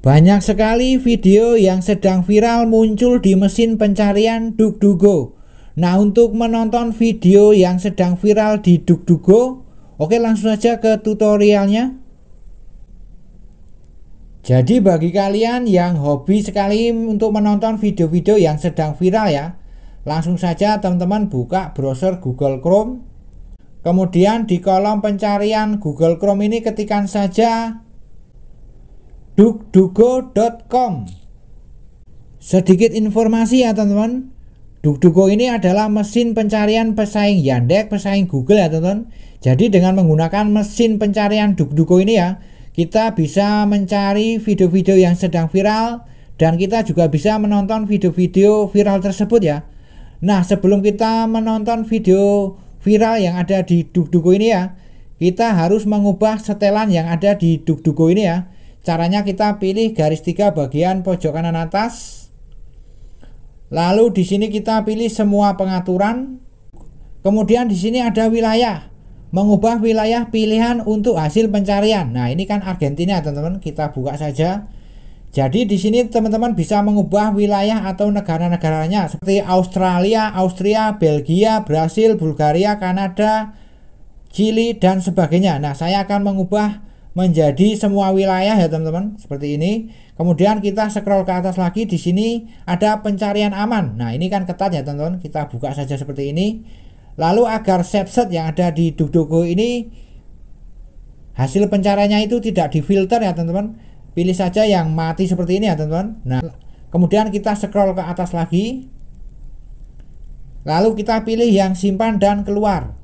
Banyak sekali video yang sedang viral muncul di mesin pencarian DuckDuckGo. Nah, untuk menonton video yang sedang viral di DuckDuckGo, oke langsung saja ke tutorialnya. Jadi bagi kalian yang hobi sekali untuk menonton video-video yang sedang viral ya, langsung saja teman-teman buka browser Google Chrome. Kemudian di kolom pencarian Google Chrome ini ketikan saja dukdugo.com Sedikit informasi ya teman-teman Dukdugo ini adalah mesin pencarian pesaing Yandex, pesaing Google ya teman-teman Jadi dengan menggunakan mesin pencarian Dukdugo ini ya Kita bisa mencari video-video yang sedang viral Dan kita juga bisa menonton video-video viral tersebut ya Nah sebelum kita menonton video viral yang ada di Dukdugo ini ya kita harus mengubah setelan yang ada di Dukdugo ini ya Caranya kita pilih garis tiga bagian pojok kanan atas. Lalu di sini kita pilih semua pengaturan. Kemudian di sini ada wilayah. Mengubah wilayah pilihan untuk hasil pencarian. Nah, ini kan Argentina, teman-teman. Kita buka saja. Jadi di sini teman-teman bisa mengubah wilayah atau negara-negaranya seperti Australia, Austria, Belgia, Brasil, Bulgaria, Kanada, Chili dan sebagainya. Nah, saya akan mengubah menjadi semua wilayah ya teman-teman seperti ini kemudian kita scroll ke atas lagi di sini ada pencarian aman nah ini kan ketat ya teman-teman kita buka saja seperti ini lalu agar set-set yang ada di Dudogo ini hasil pencariannya itu tidak difilter ya teman-teman pilih saja yang mati seperti ini ya teman-teman nah kemudian kita scroll ke atas lagi lalu kita pilih yang simpan dan keluar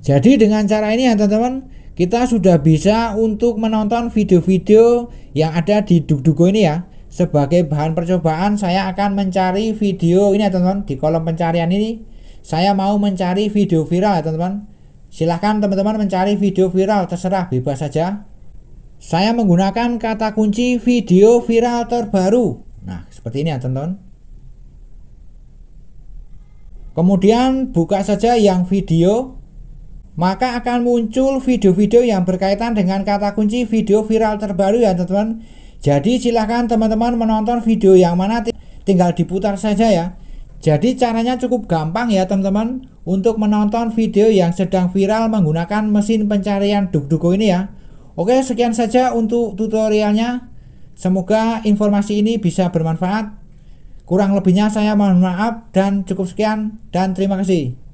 jadi dengan cara ini ya teman-teman kita sudah bisa untuk menonton video-video yang ada di Dugdugo ini ya. Sebagai bahan percobaan saya akan mencari video ini ya teman-teman di kolom pencarian ini saya mau mencari video viral ya teman-teman. Silahkan teman-teman mencari video viral terserah bebas saja. Saya menggunakan kata kunci video viral terbaru. Nah, seperti ini ya teman-teman. Kemudian buka saja yang video maka akan muncul video-video yang berkaitan dengan kata kunci video viral terbaru ya teman-teman jadi silahkan teman-teman menonton video yang mana tinggal diputar saja ya jadi caranya cukup gampang ya teman-teman untuk menonton video yang sedang viral menggunakan mesin pencarian Dukduko ini ya Oke sekian saja untuk tutorialnya Semoga informasi ini bisa bermanfaat Kurang lebihnya saya mohon maaf dan cukup sekian dan terima kasih